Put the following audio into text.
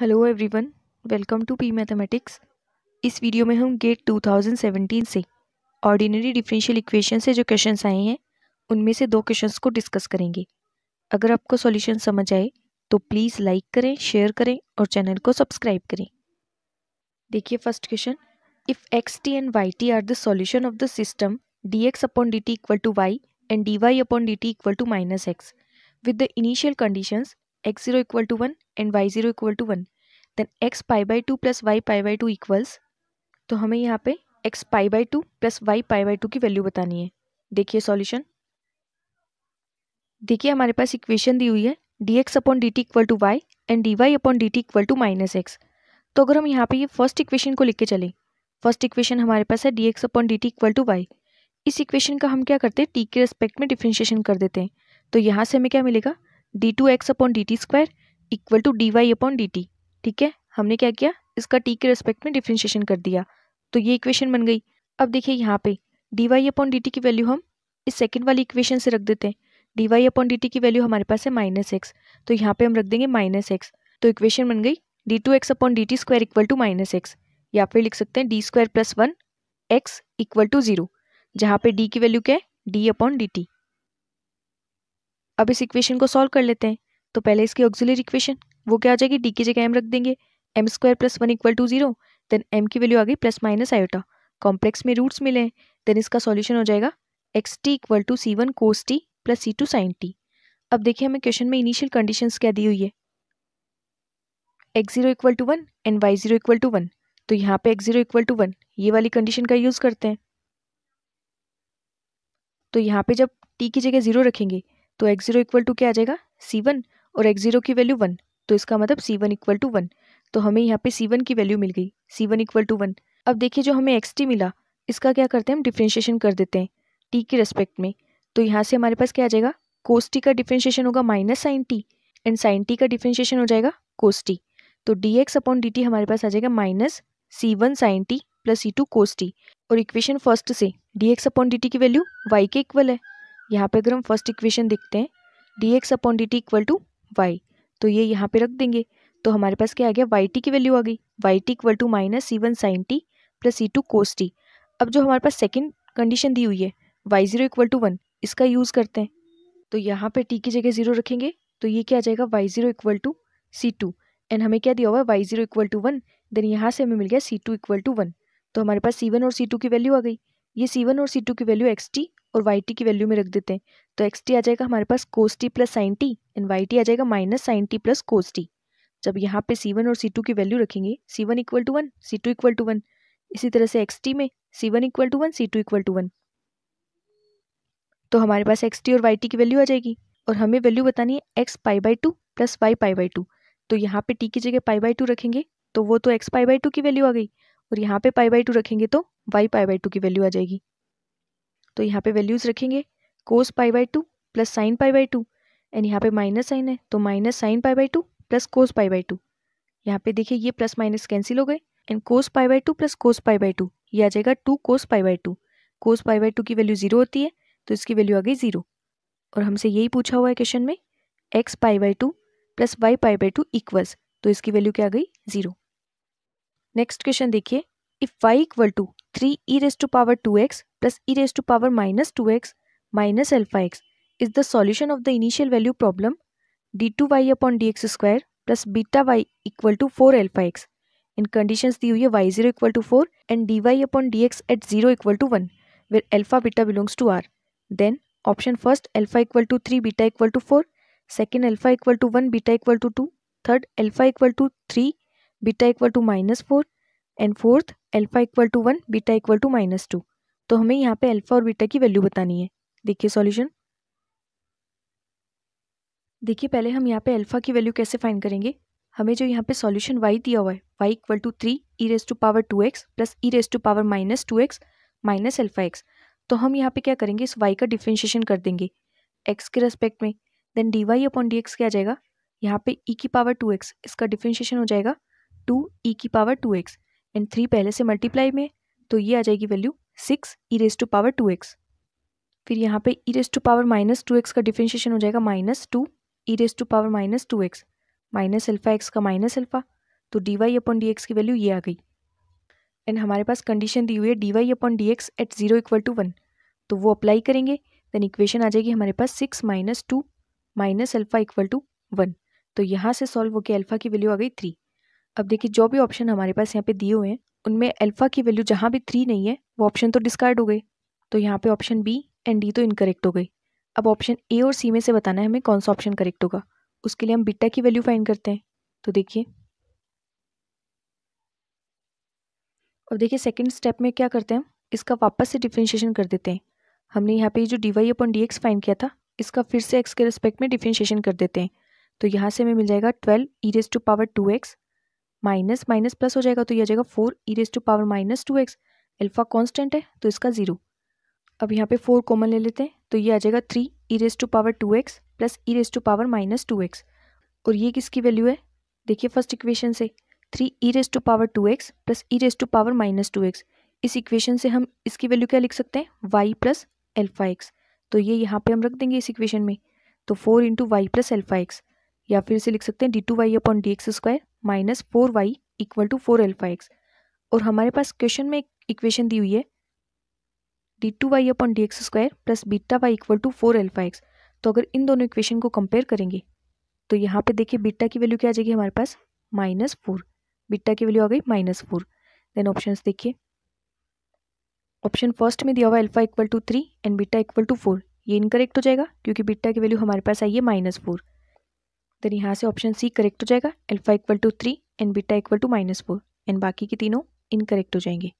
Hello everyone welcome to P mathematics इस video में हम गेट 2017 से ऑर्डिनरी डिफरेंशियल इक्वेशन से जो क्वेश्चंस आए हैं उनमें से दो क्वेश्चंस को डिस्कस करेंगे अगर आपको सॉल्यूशन समझ आए तो प्लीज़ लाइक करें शेयर करें और चैनल को सब्सक्राइब करें देखिए first question if x t and y t are the solution of the system d x upon d t equal to y and d y upon d t equal to minus x with the initial conditions x0 equal to 1 and y0 equal to 1 then x pi by two plus y pi by two equals तो हमें यहाँ पे x pi by two plus y pi by two की value बतानी है देखिए solution देखिए हमारे पास इक्वेशन दी हुई है d x upon d t equal to y and d y upon d t equal to minus x तो अगर हम यहाँ पे ये फर्स्ट इक्वेशन को लिख के चलें फर्स्ट इक्वेशन हमारे पास है dx x upon d t equal to y इस इक्वेशन का हम क्या करते हैं टी के रेस्पेक्ट में डिफ्रेंशिएशन कर देते हैं तो यहाँ से हमें क्या मिलेगा d two x upon d t square equal to d y upon d t ठीक है हमने क्या किया इसका टी के रेस्पेक्ट में डिफ्रेंशिएशन कर दिया तो ये इक्वेशन बन गई अब देखिए यहाँ पे d y upon d t की वैल्यू हम इस सेकेंड वाली इक्वेशन से रख देते हैं d y upon d t की वैल्यू हमारे पास है माइनस एक्स तो यहाँ पे हम रख देंगे माइनस एक्स तो इक्वेशन बन गई d two x upon d t square equal to minus x या फिर लिख सकते हैं d square plus one x equal to zero जहाँ पे डी की वैल्यू क्या है डी अपॉन डी टी अब इस इक्वेशन को सॉल्व कर लेते हैं तो पहले इसकी ऑक्सिलरी इक्वेशन वो क्या आ जाएगी डी की जगह एम रख देंगे M square plus one equal to zero then M की वैल्यू आ गई प्लस माइनस आयोटा कॉम्प्लेक्स में रूट्स मिले हैं देन इसका सॉल्यूशन हो जाएगा x t equal to C one cos t plus C two sine t अब देखिए हमें क्वेश्चन में इनिशियल कंडीशंस क्या दी हुई है x zero equal to one and y zero equal to one तो यहाँ पे x zero equal to one ये वाली कंडीशन का यूज़ करते हैं तो यहाँ पे जब टी की जगह ज़ीरो रखेंगे तो एक्स ज़ीरो इक्वल टू क्या आ जाएगा सी वन और एक्स ज़ीरो की वैल्यू वन तो इसका मतलब C one equal to one तो हमें यहाँ पे सी वन की वैल्यू मिल गई C one equal to one अब देखिए जो हमें एक्स टी मिला इसका क्या करते हैं हम डिफ्रेंशिएशन कर देते हैं टी के रेस्पेक्ट में तो यहाँ से हमारे पास क्या आ जाएगा कोस टी का डिफ्रेंशिएशन होगा minus sine t and sine t का डिफ्रेंशिएशन हो जाएगा कोस टी तो d x upon d t हमारे पास आ जाएगा minus C one sine t plus C two cos t और इक्वेशन फर्स्ट से d x upon d t की वैल्यू वाई के इक्वल है यहाँ पे अगर हम फर्स्ट इक्वेशन देखते हैं d x upon d t equal to y तो ये यहाँ पे रख देंगे तो हमारे पास क्या आ गया वाई टी की वैल्यू आ गई y t equal to minus C one sine t plus C two cos t अब जो हमारे पास सेकेंड कंडीशन दी हुई है y zero equal to one इसका यूज़ करते हैं तो यहाँ पे टी की जगह ज़ीरो रखेंगे तो ये क्या आ जाएगा y zero equal to C two and हमें क्या दिया हुआ है y zero equal to one then यहाँ से हमें मिल गया C two equal to one तो हमारे पास सी वन और सी टू की वैल्यू आ गई ये सी वन और सी टू की वैल्यू एक्स टी और वाई टी की वैल्यू में रख देते हैं तो एक्स टी आ जाएगा हमारे पास cos t plus sine t and y t आ जाएगा minus sine t plus cos t जब यहाँ पे सी वन और सी टू की वैल्यू रखेंगे C one equal to one C two equal to one इसी तरह से एक्स टी में C one equal to one C two equal to one तो हमारे पास एक्स टी और वाई टी की वैल्यू आ जाएगी और हमें वैल्यू बतानी है x pi by two plus y pi by two तो यहाँ पे टी की जगह पाई बाई टू रखेंगे तो वो तो एक्स पाई बाई टू की वैल्यू आ गई और यहाँ पे पाई बाई टू रखेंगे तो वाई पाई बाई टू की वैल्यू आ जाएगी तो यहाँ पे वैल्यूज़ रखेंगे cos pi by two plus sine pi by two and यहाँ पे माइनस साइन है तो minus sine pi by two plus cos pi by two यहाँ पे देखिए ये प्लस माइनस कैंसिल हो गए and cos pi by two plus cos pi by two ये आ जाएगा two cos pi by two cos pi by two की वैल्यू जीरो होती है तो इसकी वैल्यू आ गई जीरो और हमसे यही पूछा हुआ है क्वेश्चन में x pi by two plus y pi by two equals तो इसकी वैल्यू क्या आ गई जीरो नेक्स्ट क्वेश्चन देखिए if y equal to 3 e raised to power 2x plus e raised to power minus 2x minus alpha x is the solution of the initial value problem d2y upon dx square plus beta y equal to 4 alpha x. In conditions the हुई y y0 equal to 4 and dy upon dx at 0 equal to 1 where alpha beta belongs to r. Then option first alpha equal to 3 beta equal to 4, second alpha equal to 1 beta equal to 2, third alpha equal to 3 beta equal to minus 4, and fourth alpha equal to one beta equal to minus two तो हमें यहाँ पे alpha और beta की value बतानी है देखिए solution देखिए पहले हम यहाँ पे अल्फ़ा की वैल्यू कैसे फाइंड करेंगे हमें जो यहाँ पे सॉल्यूशन वाई दिया हुआ है y equal to three e raise to power two x plus e raise to power minus two x minus alpha x तो हम यहाँ पे क्या करेंगे इस वाई का डिफ्रेंशिएशन कर देंगे एक्स के रेस्पेक्ट में then d y upon d x क्या जाएगा यहाँ पे ई e की पावर टू एक्स इसका डिफ्रेंशिएशन हो जाएगा टू ई e की power two x and three पहले से मल्टीप्लाई में तो ये आ जाएगी value six e raise to power two x फिर यहाँ पे e raise to power minus two x का डिफ्रेंशिएशन हो जाएगा minus two e raise to power minus two x minus alpha x का माइनस अल्फ़ा तो d y upon d x की value ये आ गई एंड हमारे पास कंडीशन दी हुई है d y upon d x at zero equal to one तो वो अप्लाई करेंगे देन इक्वेशन आ जाएगी हमारे पास six minus two minus alpha equal to one तो यहाँ से सॉल्व होकर अल्फ़ा की वैल्यू आ गई थ्री अब देखिए जो भी ऑप्शन हमारे पास यहाँ पे दिए हुए हैं उनमें अल्फ़ा की वैल्यू जहाँ भी थ्री नहीं है वो ऑप्शन तो डिस्कार्ड हो गई तो यहाँ पे ऑप्शन बी एंड डी तो इनकरेक्ट हो गई अब ऑप्शन ए और सी में से बताना है हमें कौन सा ऑप्शन करेक्ट होगा उसके लिए हम बीटा की वैल्यू फाइंड करते हैं तो देखिए और देखिए सेकेंड स्टेप में क्या करते हैं इसका वापस से डिफ्रेंशिएशन कर देते हैं हमने यहाँ पे जो d y upon d x find किया था इसका फिर से एक्स के रिस्पेक्ट में डिफ्रेंशिएशन कर देते हैं तो यहाँ से हमें मिल जाएगा twelve e raise to power two x minus minus plus हो जाएगा तो ये आ जाएगा four e raise to power minus two x alpha constant है तो इसका ज़ीरो अब यहाँ पे फोर कॉमन ले लेते हैं तो ये आ जाएगा three e raise to power two x plus e raise to power minus two x और ये किसकी वैल्यू है देखिए फर्स्ट इक्वेशन से three e raise to power two x plus e raise to power minus two x इस equation से हम इसकी वैल्यू क्या लिख सकते हैं वाई प्लस एल्फ़ा एक्स तो ये यहाँ पे हम रख देंगे इस इक्वेशन में तो four into y plus alpha x या फिर इसे लिख सकते हैं d two y upon d x square minus four y equal to four alpha x और हमारे पास क्वेश्चन में इक्वेशन दी हुई है d two y upon d x square plus beta y equal to four alpha x तो अगर इन दोनों इक्वेशन को कंपेयर करेंगे तो यहाँ पे देखिए बीटा की वैल्यू क्या आ जाएगी हमारे पास माइनस फोर बीटा की वैल्यू आ गई माइनस फोर देन ऑप्शन देखिए ऑप्शन फर्स्ट में दिया हुआ alpha equal to three and beta equal to four ये इनकरेक्ट हो जाएगा क्योंकि बीटा की वैल्यू हमारे पास आई है माइनस फोर देन यहाँ से ऑप्शन सी करेक्ट हो जाएगा alpha equal to three and beta equal to minus four and बाकी के तीनों इनकरेक्ट हो जाएंगे